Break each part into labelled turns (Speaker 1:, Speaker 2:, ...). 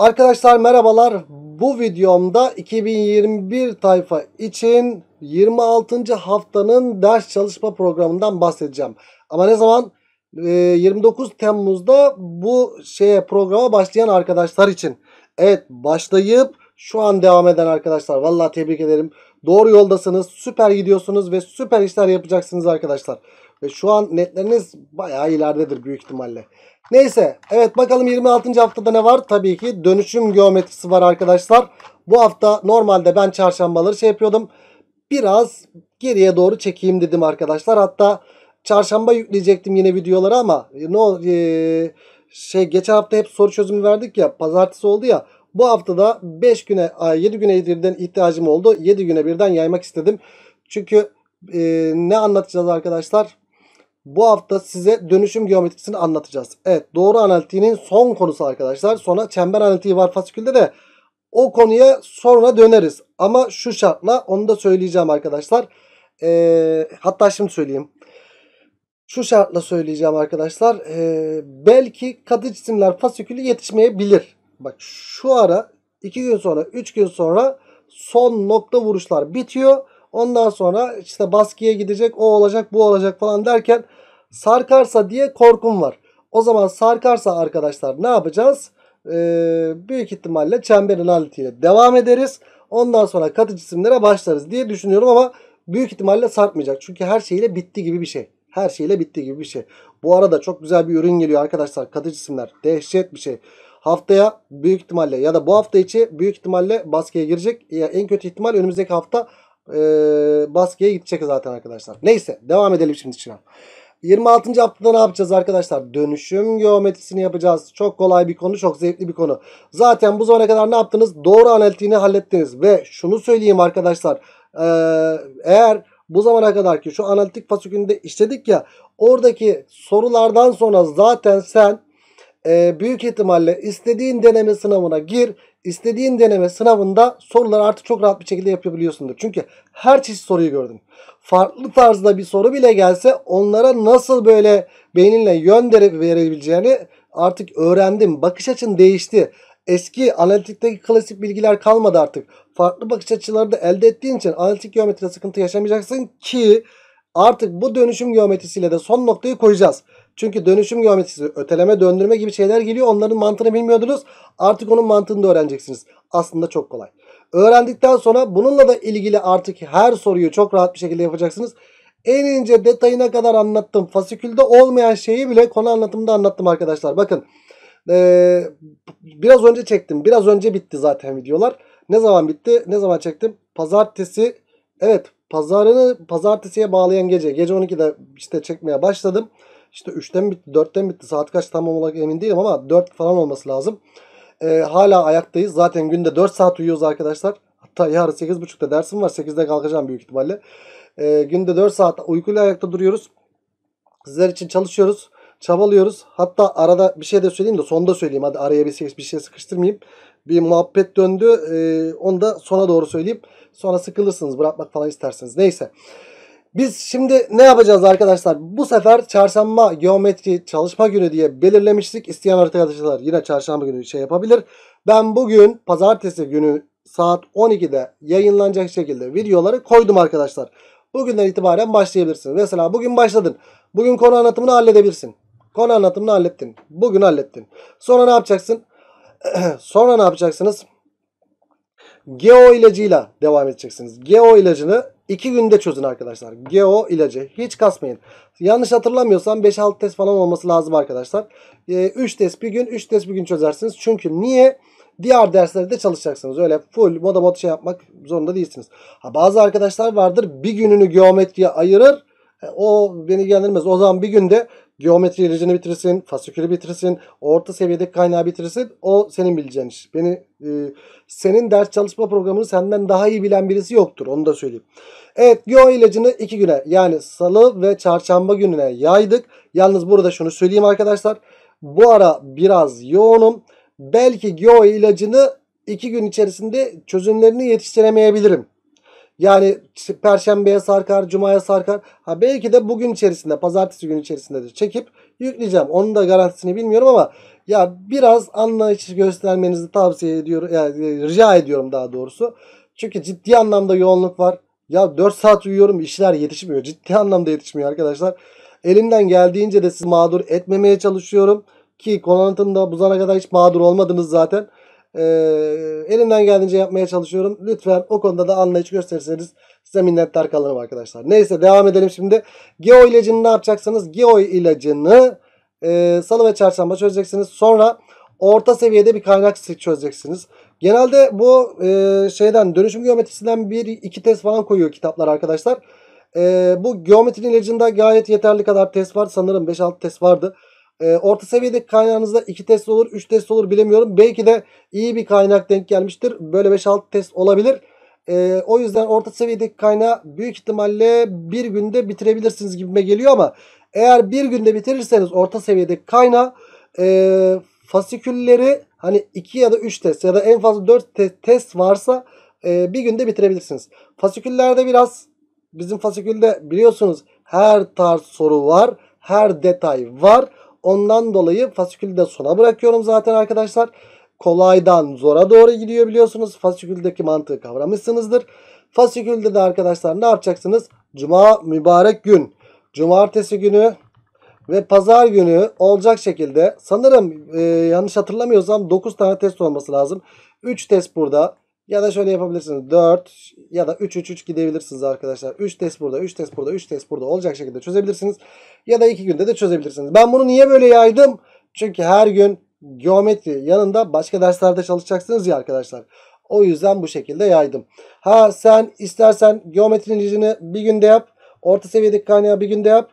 Speaker 1: Arkadaşlar merhabalar. Bu videomda 2021 tayfa için 26. haftanın ders çalışma programından bahsedeceğim. Ama ne zaman? 29 ee, Temmuz'da bu şeye programa başlayan arkadaşlar için. Evet başlayıp şu an devam eden arkadaşlar. vallahi tebrik ederim. Doğru yoldasınız. Süper gidiyorsunuz ve süper işler yapacaksınız arkadaşlar. Ve şu an netleriniz bayağı ileridedir büyük ihtimalle. Neyse evet bakalım 26. haftada ne var? Tabii ki dönüşüm geometrisi var arkadaşlar. Bu hafta normalde ben çarşambaları şey yapıyordum. Biraz geriye doğru çekeyim dedim arkadaşlar. Hatta çarşamba yükleyecektim yine videoları ama e, ne no, e, şey geçen hafta hep soru çözümü verdik ya pazartesi oldu ya. Bu haftada 5 güne 7 güne birden ihtiyacım oldu. 7 güne birden yaymak istedim. Çünkü e, ne anlatacağız arkadaşlar? Bu hafta size dönüşüm geometrisini anlatacağız. Evet doğru analitiğinin son konusu arkadaşlar. Sonra çember analitiği var fasikülde de o konuya sonra döneriz. Ama şu şartla onu da söyleyeceğim arkadaşlar. Ee, hatta şimdi söyleyeyim. Şu şartla söyleyeceğim arkadaşlar. Ee, belki katı cisimler fasikülü yetişmeyebilir. Bak şu ara 2 gün sonra 3 gün sonra son nokta vuruşlar bitiyor Ondan sonra işte baskıya gidecek o olacak bu olacak falan derken sarkarsa diye korkum var. O zaman sarkarsa arkadaşlar ne yapacağız? Ee, büyük ihtimalle çemberin aletiyle devam ederiz. Ondan sonra katı cisimlere başlarız diye düşünüyorum ama büyük ihtimalle sarkmayacak. Çünkü her şeyle bitti gibi bir şey. Her şeyle bitti gibi bir şey. Bu arada çok güzel bir ürün geliyor arkadaşlar. Katı cisimler. Dehşet bir şey. Haftaya büyük ihtimalle ya da bu hafta içi büyük ihtimalle baskıya girecek. Ya en kötü ihtimal önümüzdeki hafta e, baskıya gidecek zaten arkadaşlar. Neyse devam edelim şimdi Şınav. 26. haftada ne yapacağız arkadaşlar? Dönüşüm geometrisini yapacağız. Çok kolay bir konu, çok zevkli bir konu. Zaten bu zamana kadar ne yaptınız? Doğru analitiğini hallettiniz. Ve şunu söyleyeyim arkadaşlar. Ee, eğer bu zamana kadar ki şu analitik fasikülünde işledik ya. Oradaki sorulardan sonra zaten sen e, büyük ihtimalle istediğin deneme sınavına gir İstediğin deneme sınavında soruları artık çok rahat bir şekilde yapabiliyorsundur. Çünkü her çeşit soruyu gördüm. Farklı tarzda bir soru bile gelse onlara nasıl böyle beyninle yön verebileceğini artık öğrendim. Bakış açın değişti. Eski analitikteki klasik bilgiler kalmadı artık. Farklı bakış açıları da elde ettiğin için analitik geometride sıkıntı yaşamayacaksın ki artık bu dönüşüm geometrisiyle de son noktayı koyacağız. Çünkü dönüşüm geometrisi, öteleme, döndürme gibi şeyler geliyor. Onların mantığını bilmiyordunuz. Artık onun mantığını da öğreneceksiniz. Aslında çok kolay. Öğrendikten sonra bununla da ilgili artık her soruyu çok rahat bir şekilde yapacaksınız. En ince detayına kadar anlattım. Fasikülde olmayan şeyi bile konu anlatımında anlattım arkadaşlar. Bakın ee, biraz önce çektim. Biraz önce bitti zaten videolar. Ne zaman bitti? Ne zaman çektim? Pazartesi. Evet pazarını pazartesiye bağlayan gece. Gece 12'de işte çekmeye başladım. İşte 3'ten bitti, 4'ten bitti. Saat kaç tam olarak emin değilim ama 4 falan olması lazım. E, hala ayaktayız. Zaten günde 4 saat uyuyoruz arkadaşlar. Hatta yarın 8.30'da dersim var. 8'de kalkacağım büyük ihtimalle. E, günde 4 saat uykuyla ayakta duruyoruz. Sizler için çalışıyoruz. Çabalıyoruz. Hatta arada bir şey de söyleyeyim de sonda söyleyeyim. Hadi araya bir şey, bir şey sıkıştırmayayım. Bir muhabbet döndü. E, onu da sona doğru söyleyeyim. Sonra sıkılırsınız. Bırakmak falan istersiniz. Neyse. Biz şimdi ne yapacağız arkadaşlar? Bu sefer çarşamba geometri çalışma günü diye belirlemiştik. İsteyen arkadaşlar yine çarşamba günü şey yapabilir. Ben bugün pazartesi günü saat 12'de yayınlanacak şekilde videoları koydum arkadaşlar. Bugünden itibaren başlayabilirsin. Mesela bugün başladın. Bugün konu anlatımını halledebilirsin. Konu anlatımını hallettin. Bugün hallettin. Sonra ne yapacaksın? Sonra ne yapacaksınız? Geo ilacıyla devam edeceksiniz. Geo ilacını 2 günde çözün arkadaşlar. Geo ilacı. Hiç kasmayın. Yanlış hatırlamıyorsam 5-6 test falan olması lazım arkadaşlar. 3 ee, test bir gün 3 test bir gün çözersiniz. Çünkü niye? Diğer derslerde çalışacaksınız. Öyle full moda moda şey yapmak zorunda değilsiniz. Ha, bazı arkadaşlar vardır bir gününü geometriye ayırır. E, o beni geldirmez. O zaman bir günde geometri ilacını bitirsin, fasikülü bitirsin, orta seviyedeki kaynağı bitirsin. O senin bileceğin iş. Beni e, senin ders çalışma programını senden daha iyi bilen birisi yoktur. Onu da söyleyeyim. Evet, geo ilacını iki güne yani salı ve çarşamba gününe yaydık. Yalnız burada şunu söyleyeyim arkadaşlar. Bu ara biraz yoğunum. Belki geo ilacını iki gün içerisinde çözümlerini yetiştiremeyebilirim. Yani perşembeye sarkar, cumaya sarkar. Ha belki de bugün içerisinde, pazartesi günü içerisinde de Çekip yükleyeceğim. Onun da garantisini bilmiyorum ama ya biraz anlayış göstermenizi tavsiye ediyorum. Yani e, rica ediyorum daha doğrusu. Çünkü ciddi anlamda yoğunluk var. Ya 4 saat uyuyorum işler yetişmiyor. Ciddi anlamda yetişmiyor arkadaşlar. Elimden geldiğince de sizi mağdur etmemeye çalışıyorum. Ki konu bu zamana kadar hiç mağdur olmadınız zaten. E, elimden geldiğince yapmaya çalışıyorum. Lütfen o konuda da anlayış gösterirseniz size minnettar kalırım arkadaşlar. Neyse devam edelim şimdi. Geo ilacını ne yapacaksınız? Geo ilacını e, salı ve çarşamba çözeceksiniz. Sonra orta seviyede bir kaynak çözeceksiniz. Genelde bu e, şeyden dönüşüm geometrisinden bir iki test falan koyuyor kitaplar arkadaşlar. E, bu geometri ilacında gayet yeterli kadar test var. Sanırım 5-6 test vardı. Ee, orta seviyedeki kaynağınızda 2 test olur 3 test olur bilemiyorum. Belki de iyi bir kaynak denk gelmiştir. Böyle 5-6 test olabilir. E, o yüzden orta seviyedeki kaynağı büyük ihtimalle bir günde bitirebilirsiniz gibime geliyor ama eğer bir günde bitirirseniz orta seviyedeki kaynağı e, fasikülleri hani 2 ya da 3 test ya da en fazla 4 te test varsa e, bir günde bitirebilirsiniz. Fasiküllerde biraz bizim fasikülde biliyorsunuz her tarz soru var. Her detay var. Ondan dolayı fasikülü de sona bırakıyorum zaten arkadaşlar. Kolaydan zora doğru gidiyor biliyorsunuz. Fasiküldeki mantığı kavramışsınızdır. Fasikülde de arkadaşlar ne yapacaksınız? Cuma mübarek gün. Cumartesi günü ve pazar günü olacak şekilde sanırım e, yanlış hatırlamıyorsam 9 tane test olması lazım. 3 test burada. Ya da şöyle yapabilirsiniz. 4 ya da 3 3 3 gidebilirsiniz arkadaşlar. 3 test burada, 3 test burada, 3 test burada olacak şekilde çözebilirsiniz. Ya da 2 günde de çözebilirsiniz. Ben bunu niye böyle yaydım? Çünkü her gün geometri yanında başka derslerde çalışacaksınız ya arkadaşlar. O yüzden bu şekilde yaydım. Ha sen istersen geometrinin rizini bir günde yap. Orta seviyedeki kaynağı bir günde yap.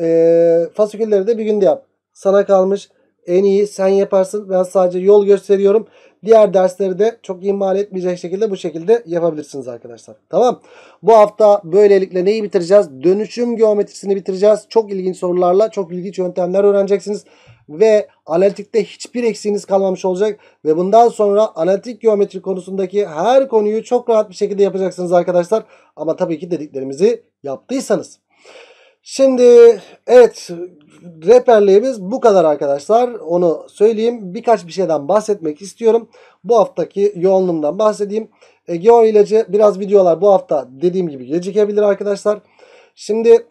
Speaker 1: E, fasikülleri de bir günde yap. Sana kalmış en iyi sen yaparsın. Ben sadece yol gösteriyorum. Diğer dersleri de çok ihmal etmeyecek şekilde bu şekilde yapabilirsiniz arkadaşlar. Tamam. Bu hafta böylelikle neyi bitireceğiz? Dönüşüm geometrisini bitireceğiz. Çok ilginç sorularla çok ilginç yöntemler öğreneceksiniz. Ve analitikte hiçbir eksiğiniz kalmamış olacak. Ve bundan sonra analitik geometri konusundaki her konuyu çok rahat bir şekilde yapacaksınız arkadaşlar. Ama tabii ki dediklerimizi yaptıysanız. Şimdi evet rehberliğimiz bu kadar arkadaşlar. Onu söyleyeyim. Birkaç bir şeyden bahsetmek istiyorum. Bu haftaki yoğunluğumdan bahsedeyim. Egeon ilacı biraz videolar bu hafta dediğim gibi gecikebilir arkadaşlar. Şimdi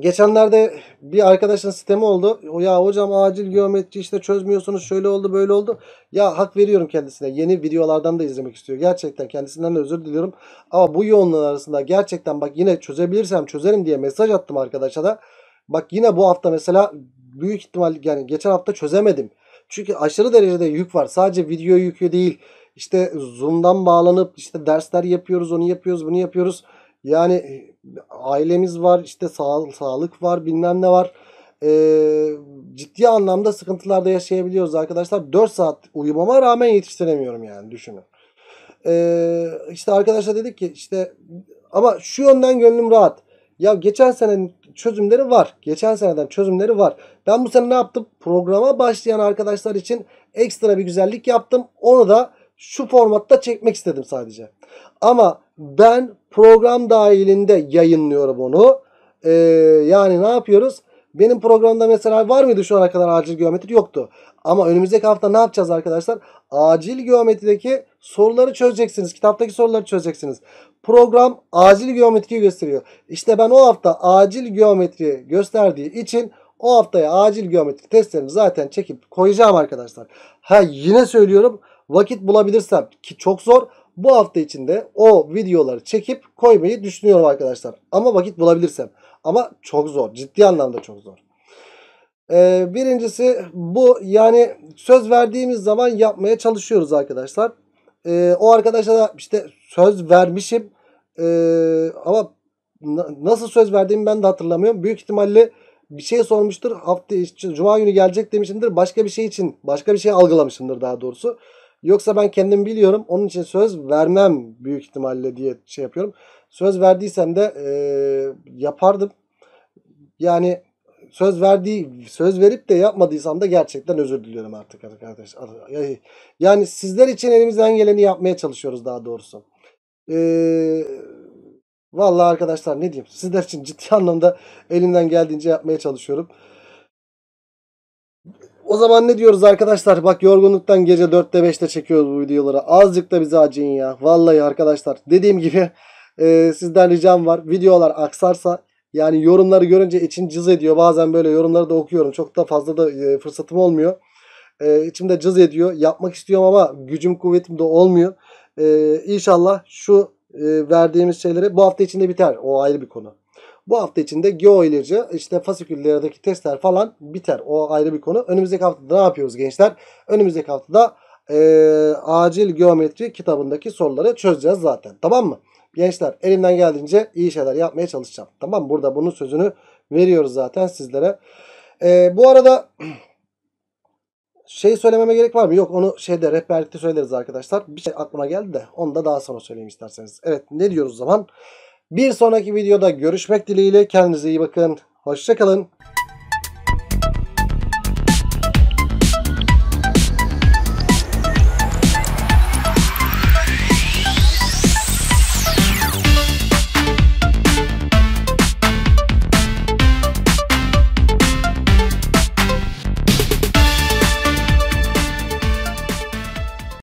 Speaker 1: Geçenlerde bir arkadaşın sistemi oldu. Ya hocam acil geometri işte çözmüyorsunuz şöyle oldu böyle oldu. Ya hak veriyorum kendisine. Yeni videolardan da izlemek istiyor. Gerçekten kendisinden de özür diliyorum. Ama bu yoğunluğun arasında gerçekten bak yine çözebilirsem çözerim diye mesaj attım arkadaşa da. Bak yine bu hafta mesela büyük ihtimal yani geçen hafta çözemedim. Çünkü aşırı derecede yük var. Sadece video yükü değil. İşte Zoom'dan bağlanıp işte dersler yapıyoruz onu yapıyoruz bunu yapıyoruz. Yani ailemiz var, işte sağ, sağlık var, bilmem ne var. Ee, ciddi anlamda sıkıntılarda yaşayabiliyoruz arkadaşlar. 4 saat uyumama rağmen yetiştiremiyorum yani düşünün. Ee, işte arkadaşlar dedik ki işte ama şu yönden gönlüm rahat. Ya geçen sene çözümleri var. Geçen seneden çözümleri var. Ben bu sene ne yaptım? Programa başlayan arkadaşlar için ekstra bir güzellik yaptım. Onu da şu formatta çekmek istedim sadece. Ama ben program dahilinde yayınlıyorum onu. Ee, yani ne yapıyoruz? Benim programda mesela var mıydı şu ana kadar acil geometri? Yoktu. Ama önümüzdeki hafta ne yapacağız arkadaşlar? Acil geometrideki soruları çözeceksiniz. Kitaptaki soruları çözeceksiniz. Program acil geometriyi gösteriyor. İşte ben o hafta acil geometri gösterdiği için o haftaya acil geometri testlerini zaten çekip koyacağım arkadaşlar. Ha yine söylüyorum vakit bulabilirsem ki çok zor bu hafta içinde o videoları çekip koymayı düşünüyorum arkadaşlar. Ama vakit bulabilirsem. Ama çok zor. Ciddi anlamda çok zor. Ee, birincisi bu yani söz verdiğimiz zaman yapmaya çalışıyoruz arkadaşlar. Ee, o arkadaşa da işte söz vermişim. Ee, ama nasıl söz verdiğimi ben de hatırlamıyorum. Büyük ihtimalle bir şey sormuştur. Hafta için cuma günü gelecek demişimdir. Başka bir şey için, başka bir şey algılamışımdır daha doğrusu. Yoksa ben kendim biliyorum. Onun için söz vermem büyük ihtimalle diye şey yapıyorum. Söz verdiysem de e, yapardım. Yani söz verdiği söz verip de yapmadıysam da gerçekten özür diliyorum artık arkadaşlar. Yani sizler için elimizden geleni yapmaya çalışıyoruz daha doğrusu. Ee, vallahi arkadaşlar ne diyeyim sizler için ciddi anlamda elimden geldiğince yapmaya çalışıyorum. O zaman ne diyoruz arkadaşlar? Bak yorgunluktan gece 4'te 5'te çekiyoruz bu videoları. Azıcık da bize acıyın ya. Vallahi arkadaşlar dediğim gibi e, sizden ricam var. Videolar aksarsa yani yorumları görünce için cız ediyor. Bazen böyle yorumları da okuyorum. Çok da fazla da e, fırsatım olmuyor. E, içimde cız ediyor. Yapmak istiyorum ama gücüm kuvvetim de olmuyor. E, inşallah şu e, verdiğimiz şeyleri bu hafta içinde biter. O ayrı bir konu. Bu hafta içinde GEO ilacı işte fasiküllerdeki testler falan biter. O ayrı bir konu. Önümüzdeki hafta ne yapıyoruz gençler? Önümüzdeki haftada e, acil geometri kitabındaki soruları çözeceğiz zaten. Tamam mı? Gençler elimden geldiğince iyi şeyler yapmaya çalışacağım. Tamam Burada bunun sözünü veriyoruz zaten sizlere. E, bu arada şey söylememe gerek var mı? Yok onu şeyde rehberlikte söyleriz arkadaşlar. Bir şey aklıma geldi de onu da daha sonra söyleyeyim isterseniz. Evet ne diyoruz o zaman? Bir sonraki videoda görüşmek dileğiyle kendinize iyi bakın. Hoşçakalın.